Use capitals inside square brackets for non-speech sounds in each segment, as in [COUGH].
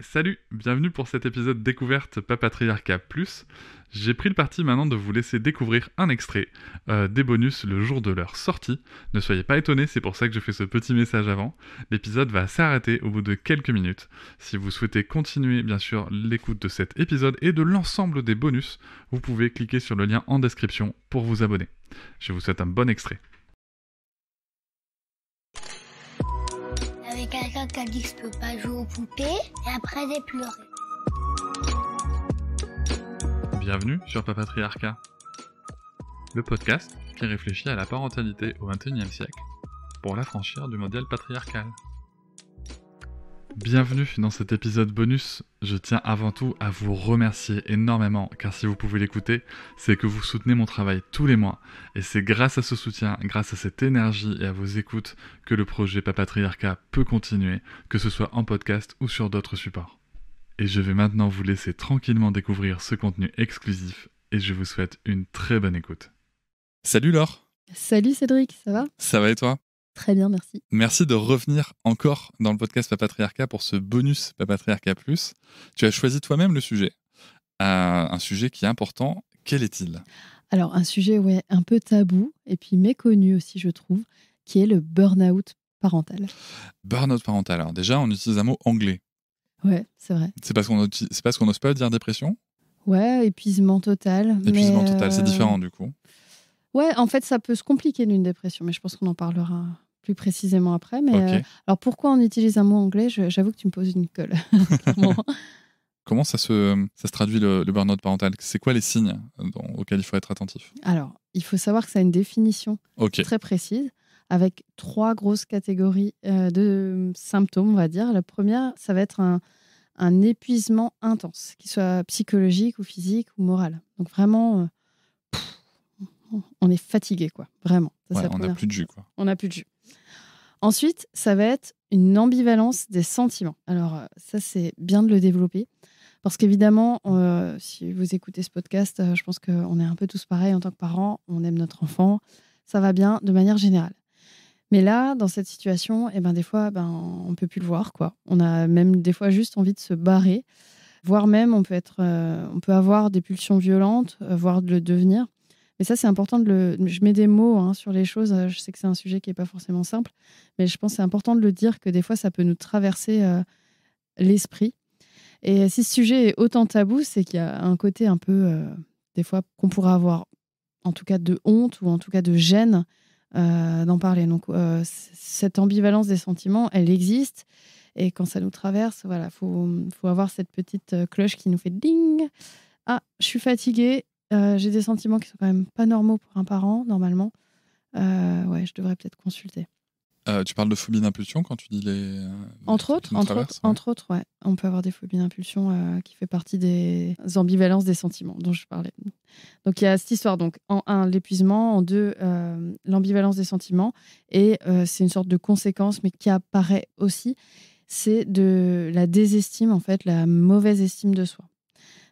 salut, bienvenue pour cet épisode découverte Papatriarca Plus. J'ai pris le parti maintenant de vous laisser découvrir un extrait euh, des bonus le jour de leur sortie. Ne soyez pas étonnés, c'est pour ça que je fais ce petit message avant. L'épisode va s'arrêter au bout de quelques minutes. Si vous souhaitez continuer bien sûr l'écoute de cet épisode et de l'ensemble des bonus, vous pouvez cliquer sur le lien en description pour vous abonner. Je vous souhaite un bon extrait. quelqu'un qui a dit que je peux pas jouer aux poupées, et après j'ai pleuré. Bienvenue sur Papatriarca, le podcast qui réfléchit à la parentalité au XXIe siècle pour l'affranchir du modèle patriarcal. Bienvenue dans cet épisode bonus. Je tiens avant tout à vous remercier énormément car si vous pouvez l'écouter, c'est que vous soutenez mon travail tous les mois et c'est grâce à ce soutien, grâce à cette énergie et à vos écoutes que le projet Papatriarcat peut continuer, que ce soit en podcast ou sur d'autres supports. Et je vais maintenant vous laisser tranquillement découvrir ce contenu exclusif et je vous souhaite une très bonne écoute. Salut Laure Salut Cédric, ça va Ça va et toi Très bien, merci. Merci de revenir encore dans le podcast Papatriarcat pour ce bonus Papatriarcat Plus. Tu as choisi toi-même le sujet, euh, un sujet qui est important. Quel est-il Alors, un sujet ouais, un peu tabou et puis méconnu aussi, je trouve, qui est le burn-out parental. Burn-out parental. Alors, déjà, on utilise un mot anglais. Ouais, c'est vrai. C'est parce qu'on n'ose pas dire dépression Ouais, épuisement total. Épuisement total, c'est euh, différent du coup. Ouais, en fait, ça peut se compliquer d'une dépression, mais je pense qu'on en parlera plus précisément après. Mais euh, alors, pourquoi on utilise un mot anglais J'avoue que tu me poses une colle. [LAUGHS] [LAUGHS] Comment ça se, ça se traduit le, burnout burn-out parental C'est quoi les signes euh, auxquels il faut être attentif Alors, il faut savoir que ça a une définition très précise avec trois grosses catégories euh, de symptômes, on va dire. La première, ça va être un, épuisement intense, qu'il soit psychologique ou physique ou moral. Donc vraiment, on est fatigué, quoi. Vraiment. on n'a plus de jus, quoi. On plus de jus. Ensuite, ça va être une ambivalence des sentiments. Alors, euh, ça, c'est bien de le développer. Parce qu'évidemment, euh, si vous écoutez ce podcast, euh, je pense qu'on est un peu tous pareils en tant que parents. On aime notre enfant, ça va bien de manière générale. Mais là, dans cette situation, eh ben, des fois, ben, on peut plus le voir. quoi. On a même des fois juste envie de se barrer, voire même on peut, être, on peut avoir des pulsions violentes, voire de le devenir. Et ça, c'est important de le. Je mets des mots hein, sur les choses. Euh, je sais que c'est un sujet qui n'est pas forcément simple, mais je pense que c'est important de le dire que des fois, ça peut nous traverser euh, l'esprit. Et si ce sujet est autant tabou, c'est qu'il y a un côté un peu, euh, des fois, qu'on pourra avoir, en tout cas, de honte ou en tout cas de gêne d'en parler. Donc, cette ambivalence des sentiments, elle existe. Et quand ça nous traverse, voilà, faut, faut avoir cette petite cloche qui nous fait ding. Ah, je suis fatiguée, euh, j'ai des sentiments qui sont quand même pas normaux pour un parent, normalement. Euh, ouais, je devrais peut-être consulter. Euh, tu parles de phobie d'impulsion quand tu dis les. entre autres, entre, entre autres, ouais. On peut avoir des phobies d'impulsion qui fait partie des ambivalences des sentiments dont je parlais. Donc il y a cette histoire. Donc en un, l'épuisement. En deux, l'ambivalence des sentiments. Et c'est une sorte de conséquence, mais qui apparaît aussi. C'est de la désestime, en fait, la mauvaise estime de soi.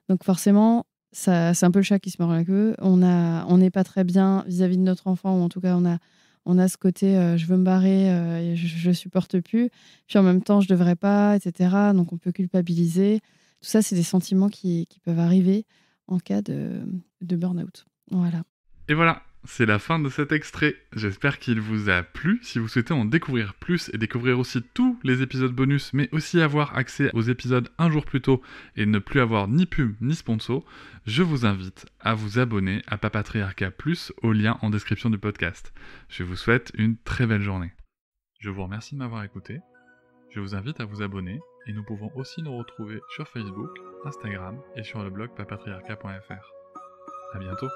Donc forcément, c'est un peu le chat qui se mord la queue. On a, on n'est pas très bien vis-à-vis de notre enfant, ou en tout cas, on a, on a ce côté, euh, je veux me barrer, euh, je, supporte plus. Puis en même temps, je devrais pas, etc. Donc on peut culpabiliser. Tout ça, c'est des sentiments qui, peuvent arriver en cas de, de burn-out. Voilà. Et voilà, c'est la fin de cet extrait. J'espère qu'il vous a plu. Si vous souhaitez en découvrir plus et découvrir aussi tous les épisodes bonus, mais aussi avoir accès aux épisodes un jour plus tôt et ne plus avoir ni pub ni sponsor, je vous invite à vous abonner à Papatriarca Plus au lien en description du podcast. Je vous souhaite une très belle journée. Je vous remercie de m'avoir écouté. Je vous invite à vous abonner et nous pouvons aussi nous retrouver sur Facebook, Instagram et sur le blog papatriarca.fr. À bientôt.